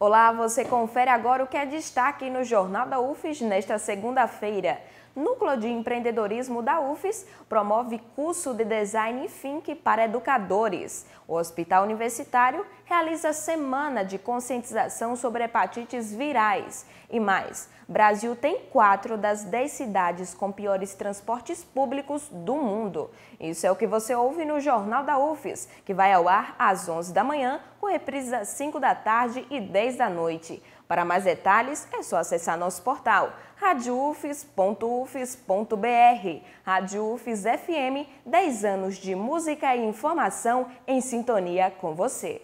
Olá, você confere agora o que é destaque no Jornal da UFES nesta segunda-feira. Núcleo de Empreendedorismo da UFES promove curso de design e think para educadores. O Hospital Universitário realiza semana de conscientização sobre hepatites virais. E mais, Brasil tem quatro das dez cidades com piores transportes públicos do mundo. Isso é o que você ouve no Jornal da UFES, que vai ao ar às 11 da manhã, com reprises às 5 da tarde e 10 10 da noite. Para mais detalhes, é só acessar nosso portal radioufes.ufes.br. Rádio FM, 10 anos de música e informação em sintonia com você.